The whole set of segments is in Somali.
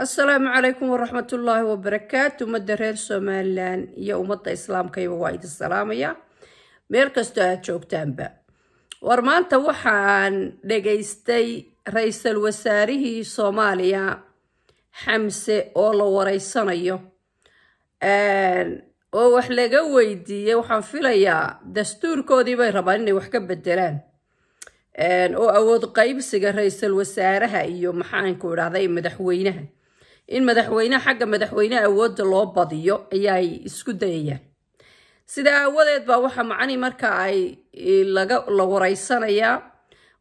asalaamu calaykum waraxmat ullaahi wabarakaatu ummadda reer somalilan iyo ummadda islaamkayba waa idin salaamaya meel kastoo aad joogtaanba war maanta waxaan dhegaystay ra-iisul wasaarihii soomaaliya xamse oo la wareysanayo oo wax laga weydiiyey waxaan filayaa dastuurkoodii bay rabaan inay wax ka bedelaan oo awood qaybsiga ra-iisul wasaaraha iyo maxaanku idhahday madaxweynaha in madaxweyne xagga madaxweyne awoodda loo badiyo ayaa ay isku dayayaan sidaa aawadeed baa waxa macni marka ay e, la waraysanayaa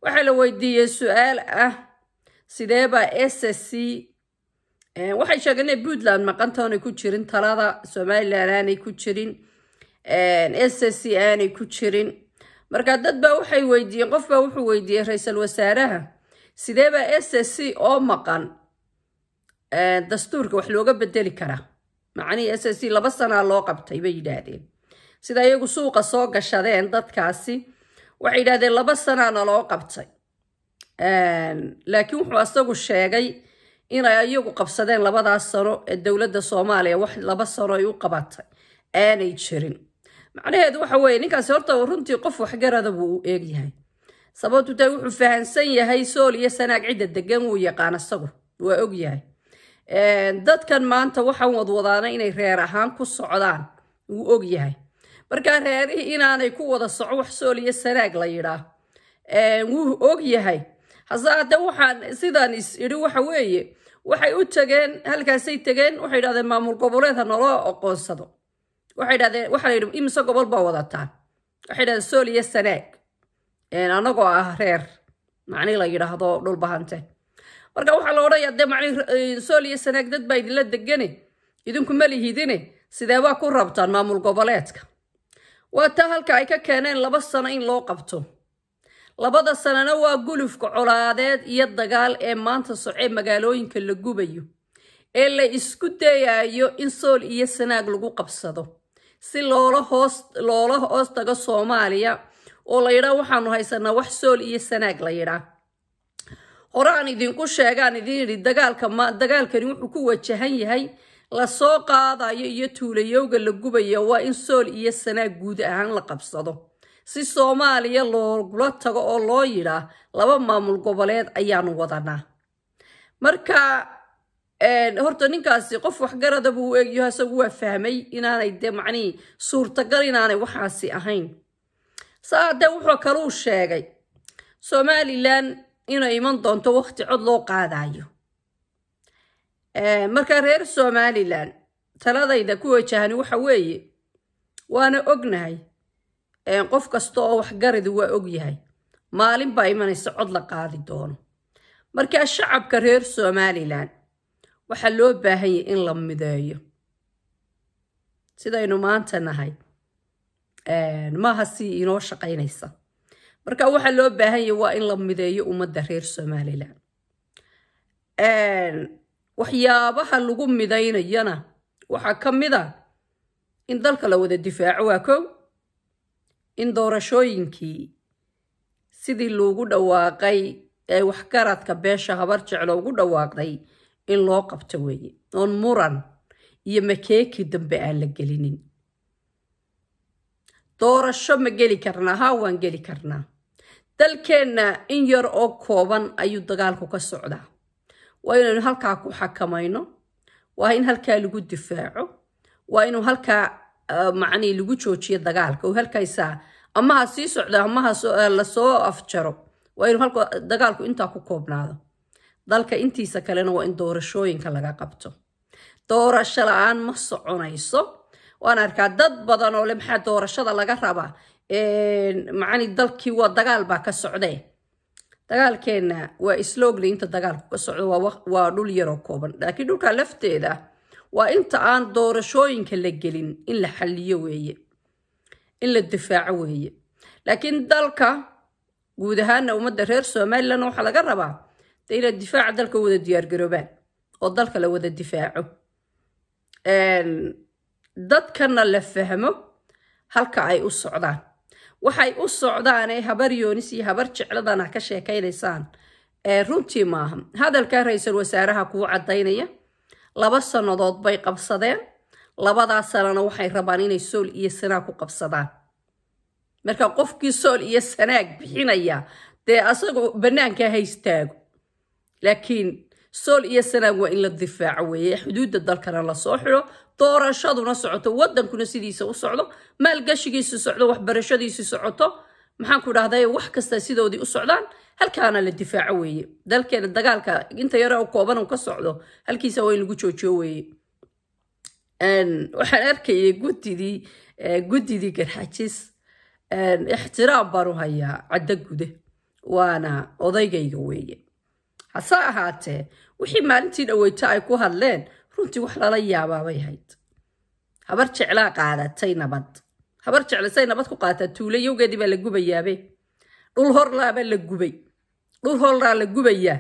waxaa la weydiiyey su-aal ah sidee baa s s c e, waxay sheegeen inay puntland maqanta ku jirin talada somalilan aanay ku jirin e, s s c aanay ku jirin marka dad baa waxay weydiiyeen qof baa wuxuu weydiiyey ra-iisul wasaaraha sidee baa s s c oo maqan dastuurka wax looga bedeli karaa macnihii s c laba sanaa loo qabtay bay yidhaahdeen sida iyagu suuqa soo gashadeen dadkaasi waxay yidhahdeen laba sanaana loo qabtay laakiin wuxuu asagu sheegay inay iyagu qabsadeen labadaas sano ee dowladda soomaaliya wax laba sano ay u qabatay aanay jirin macnaheedu waxa weeye ninkaasi horta runtii qof waxgarada buu u eegyahay sababtu tahay wuxuu fahamsan yahay sool iyo sanaag cidda degan wuu yaqaan asagu waa ogyahay dadkan maanta waxaan wadwadaana inay reer ahaan ku socdaan wuu ogyahay markaa reerihii inaanay ku wada soco wax sooliyo sanaag la yidhaa wuu ogyahay hase hadde waxaan sidaan is waxa weeye waxay u tageen halkaasay tegeen waxay idhahdeen maamul goboleedha naloo oqoonsado waxay idhahdeen waxaa la imise gobol baa wadataan waxay idhahdeen sool iyo sanaag anagoo ah reer macni la yidhaahdo dhulbahante marka waxaa la odhanayaa dee macni eh, sool iyo sanaag dad baa idinla degane idinku ma lihidine sidee baa ku rabtaan maamul goboleedka waa taa halka ay ka keeneen laba sano in loo qabto labada sanana waa gulufka colaadeed iyo dagaal ee maanta socee magaalooyinka la gubayo ee la isku dayayo in sool iyo sanaag lagu qabsado si loola hoos loola hoos tago soomaaliya oo la yidhaa waxaanu haysanaa wax sool iyo sanaag la yidhaa hore aan idinku sheegaan idin yidhi dagaalkani wuxuu ku wajahan yahay la soo qaadayo iyo tuulayowga la gubayo waa in sool iyo sanaag guud ahaan la qabsado si soomaaliya loogula tago oo loo yidhaa laba maamul goboleed ayaanu wadanaa marka horta ninkaasi qof waxgarada buu u egyaho isagu waa fahmay inaanay dee macnihii suurtagal inaanay waxaasi ahayn saa haddee wuxuu kaluu sheegay somalilan inay iman doonto waqti cod loo qaadayo marka reer somalilan taladayda ku wajahan waxa weeye waana ognahay qof kasta oo waxgaridu waa ogyahay maalin baa imanaysa cod la qaadi doono markaa shacabka reer somalilan waxaa loo baahan baahanyay in la mideeyo sidaynu maanta nahay maaha si inoo shaqaynaysa marka waxaa loo baahan yahay waa in la mideeyo ummadda reer somalilan waxyaabaha lagu midaynayana waxaa ka mid a ah in dalka la wada difaaco waa kow in doorashooyinkii sidii loogu dhawaaqay ee waxgaradka beesha habar jeclo ugu dhawaaqday in loo qabto weeye oon muran iyo makeeki dambe aan la gelinin doorasho ma geli karnaa haa waan geli karnaa dalkeenna in yar oo kooban ayuu dagaalku ka socdaa waa inaynu halkaa ku xakamayno waa in halkaa lagu difaaco waa inuu halkaa ah, macnii lagu joojiyo dagaalka oo halkaysaa ama sii socdo ama lasoo ah, afjaro waa inuu halka dagaalku intaa ku koobnaado dalka intiisa kalena waa in doorashooyinka laga qabto doorasho la-aan ma soconayso waan arkaa dad badan oo le maxaa doorashada laga rabaa macani dalkii waa dagaal baa ka socdee dagaalkeenna waa islogli inta dagaalku ka socdo waa dhul yaroo kooban laakiin dhulka lafteeda waa inta aan doorashooyinka la gelin in la xalliyo weeye in la difaaco weeye laakiin dalka guud ahaana ummadda reer somalilan waxaa laga rabaa de inaad difaaca dalka wada diyaargaroobaan oo dalka la wada difaaco dadkana la fahmo halka ay u socdaan waxay u socdaane eh, habar yoonis iyo habar jecladan ka sheekaynaysaan ee eh, runtii maaha hadalkaa ra-iisul wasaaraha kuu caddaynaya laba sannadood bay qabsadeen labadaa sanana waxay rabaan inay sool iyo sanaag ku qabsadaan marka qofkii sool iyo sanaag bixinaya dee asagoo bannaankaa ha istaago laakiin sool iyo sanaag waa in la difaaco weeye xuduudda dalkana lasoo xidho doorashaduna socoto wadankuna sidiisa u socdo maalgashigiisi socdo waxbarashadiisi socoto maxaan ku dhahday wax kasta sidoodii u socdaan halkaana la difaaco weeye dalkeena dagaalka inta yaro kooban u ka socdo halkiisa waa in lagu joojiyo weeye waxaan arkayay gudidii guddidii garxajis ixtiraam baanu hayaa caddo gude waana odaygayga weeye hase ahaatee wixii maalintii dhoweyto ay ku hadleen runtii wax lala yaabaabay hayd habar jeclaa qaadatay nabad habar jeclasay nabad ku qaataa tuule yowgeedii baa la gubayaabe dhul horlaaba la gubay dhul horlaa la gubayaa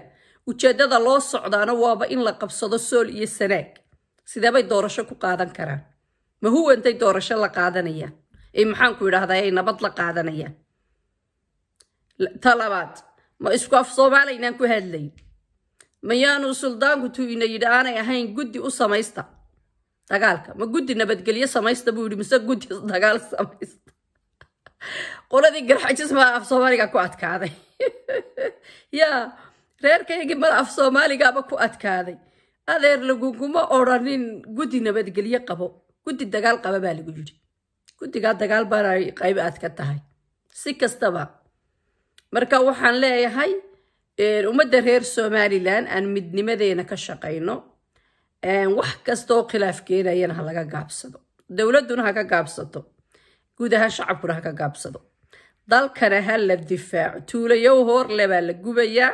ujeeddada loo socdaana waaba in la qabsado sool iyo sanaag sideebay doorasho ku qaadan karaan ma huwantay doorasho la qaadanayaan ee maxaanku idhaahdaa ay nabad la qaadanayaan talabaad ma isku af soomaaliyaynaan ku hadlay mayaanu suldaanku tu'ina yidhi aanay ahayn guddi u samaysta dagaalka ma guddi nabadgelyo samaysta buu yidhi mise guddi dagaal samaysta qoladii garxajismaa af soomaaliga ku adkaaday yaa reerkaygii mada af soomaaligaaba ku adkaaday adeer laguguma odrhanin guddi nabadgelyo qabo guddi dagaal qaba baa lagu yidhi guddigaa dagaal baana qayb aad ka tahay si kastaba marka waxaan leeyahay ummadda reer somalilan aan midnimadeena ka shaqayno wax kastaoo khilaaf keenayana ha laga gaabsado dowladduna ha ka gaabsato guud ahaan shacabkuna ha ka gaabsado dalkana ha la difaaco tuulayow hoorle baa la gubayaa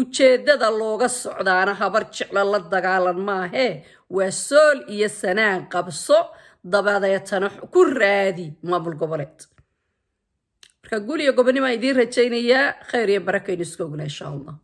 ujeeddada looga socdaana habar jeclo la dagaalan maahee waa sool iyo sanaan qabso dabadeetana ku raadi maamul goboleed marka guriga gobanimo idiin rajaynayaa khayr iyo barakayn iska ognaa insha allah